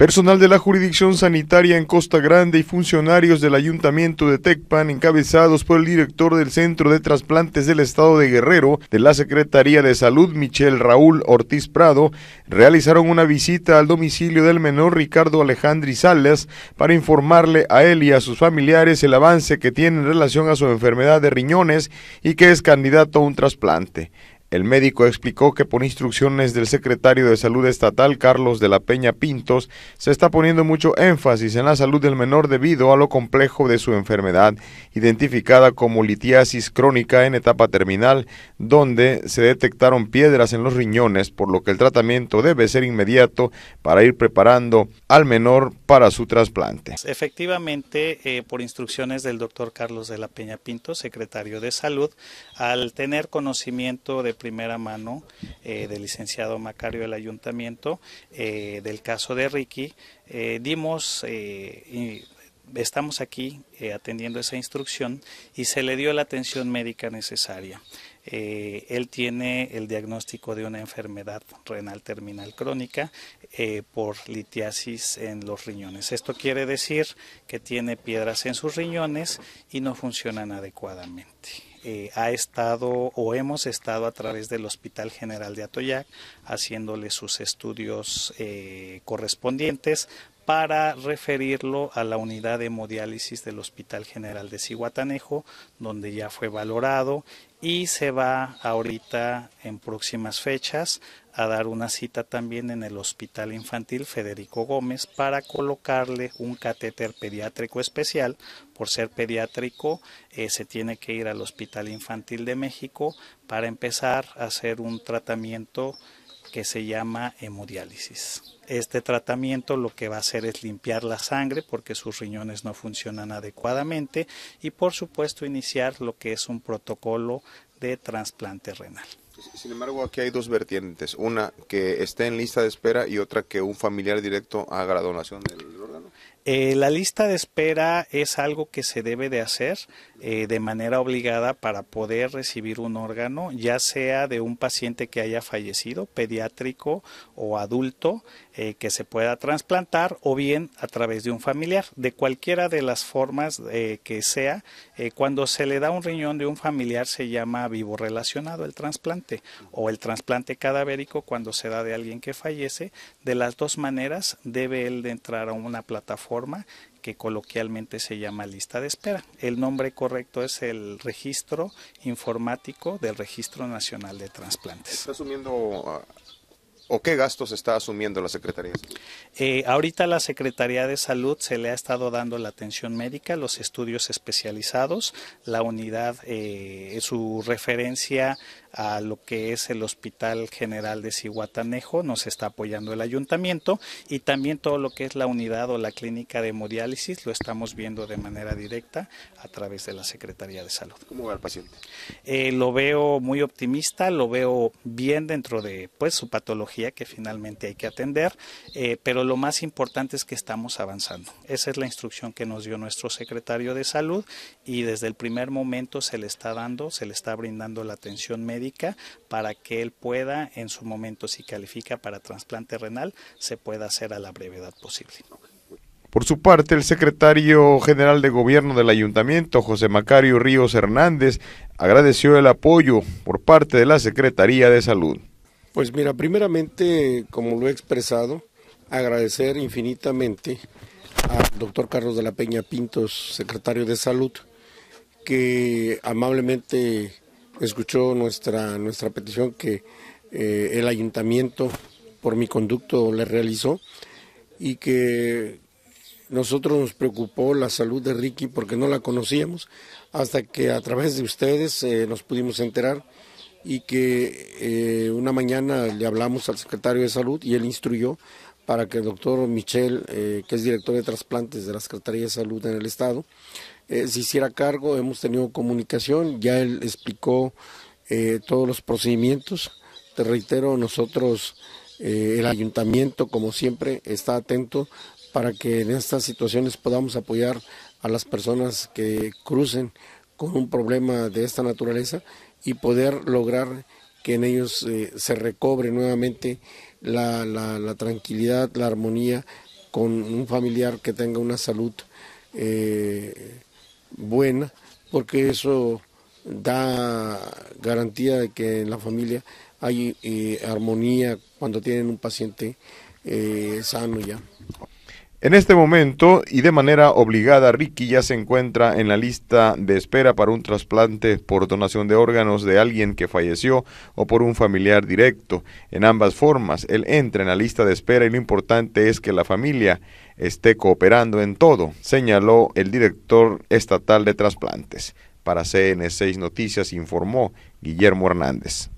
Personal de la jurisdicción sanitaria en Costa Grande y funcionarios del ayuntamiento de Tecpan, encabezados por el director del Centro de Trasplantes del Estado de Guerrero de la Secretaría de Salud, Michel Raúl Ortiz Prado, realizaron una visita al domicilio del menor Ricardo Alejandri Salas para informarle a él y a sus familiares el avance que tiene en relación a su enfermedad de riñones y que es candidato a un trasplante. El médico explicó que por instrucciones del secretario de Salud Estatal Carlos de la Peña Pintos se está poniendo mucho énfasis en la salud del menor debido a lo complejo de su enfermedad, identificada como litiasis crónica en etapa terminal, donde se detectaron piedras en los riñones, por lo que el tratamiento debe ser inmediato para ir preparando al menor para su trasplante. Efectivamente, eh, por instrucciones del doctor Carlos de la Peña Pintos, secretario de Salud, al tener conocimiento de primera mano eh, del licenciado Macario del Ayuntamiento eh, del caso de Ricky. Eh, dimos y, estamos aquí atendiendo esa instrucción y se le dio la atención médica necesaria. él tiene el diagnóstico de una enfermedad renal terminal crónica por litiasis en los riñones. Esto quiere decir que tiene piedras en sus riñones y no funcionan adecuadamente. Eh, ha estado o hemos estado a través del Hospital General de Atoyac haciéndole sus estudios eh, correspondientes para referirlo a la unidad de hemodiálisis del Hospital General de Ciguatanejo, donde ya fue valorado y se va ahorita en próximas fechas a dar una cita también en el Hospital Infantil Federico Gómez para colocarle un catéter pediátrico especial. Por ser pediátrico, eh, se tiene que ir al Hospital Infantil de México para empezar a hacer un tratamiento que se llama hemodiálisis. Este tratamiento lo que va a hacer es limpiar la sangre porque sus riñones no funcionan adecuadamente y por supuesto iniciar lo que es un protocolo de trasplante renal. Sin embargo, aquí hay dos vertientes, una que esté en lista de espera y otra que un familiar directo haga la donación del eh, la lista de espera es algo que se debe de hacer eh, de manera obligada para poder recibir un órgano, ya sea de un paciente que haya fallecido, pediátrico o adulto, eh, que se pueda trasplantar o bien a través de un familiar, de cualquiera de las formas que sea. cuando se le da un riñón de un familiar se llama vivo relacionado el trasplante o el trasplante cadavérico cuando se da de alguien que fallece. De las dos maneras debe él de entrar a una plataforma que coloquialmente se llama lista de espera. El nombre correcto es el registro informático del Registro Nacional de Transplantes. ¿Está asumiendo ah, o qué gastos está asumiendo la Secretaría eh, ahorita la Secretaría de Salud se le ha estado dando la atención médica, los estudios especializados, la unidad, eh, su referencia a lo que es el Hospital General de Cihuatanejo, nos está apoyando el ayuntamiento y también todo lo que es la unidad o la clínica de hemodiálisis lo estamos viendo de manera directa a través de la Secretaría de Salud. ¿Cómo va el paciente? Eh, lo veo muy optimista, lo veo bien dentro de pues su patología que finalmente hay que atender, eh, pero lo más importante es que estamos avanzando. Esa es la instrucción que nos dio nuestro secretario de Salud y desde el primer momento se le está dando, se le está brindando la atención médica para que él pueda, en su momento, si califica para trasplante renal, se pueda hacer a la brevedad posible. Por su parte, el secretario general de gobierno del ayuntamiento, José Macario Ríos Hernández, agradeció el apoyo por parte de la Secretaría de Salud. Pues mira, primeramente, como lo he expresado, agradecer infinitamente al doctor Carlos de la Peña Pintos, secretario de Salud, que amablemente escuchó nuestra, nuestra petición que eh, el ayuntamiento por mi conducto le realizó y que nosotros nos preocupó la salud de Ricky porque no la conocíamos hasta que a través de ustedes eh, nos pudimos enterar y que eh, una mañana le hablamos al secretario de salud y él instruyó para que el doctor Michel, que es director de trasplantes de la Secretaría de Salud en el Estado, eh, se hiciera cargo. Hemos tenido comunicación, ya él explicó eh, todos los procedimientos. Te reitero, nosotros, eh, el ayuntamiento, como siempre, está atento para que en estas situaciones podamos apoyar a las personas que crucen con un problema de esta naturaleza y poder lograr que en ellos se recobre nuevamente la, tranquilidad, la armonía con un familiar que tenga una salud buena, porque eso da garantía de que en la familia hay eh, armonía cuando tienen un paciente eh, sano ya. En este momento y de manera obligada, Ricky ya se encuentra en la lista de espera para un trasplante por donación de órganos de alguien que falleció o por un familiar directo. En ambas formas, él entra en la lista de espera y lo importante es que la familia esté cooperando en todo, señaló el director estatal de trasplantes. Para CN6 Noticias informó Guillermo Hernández.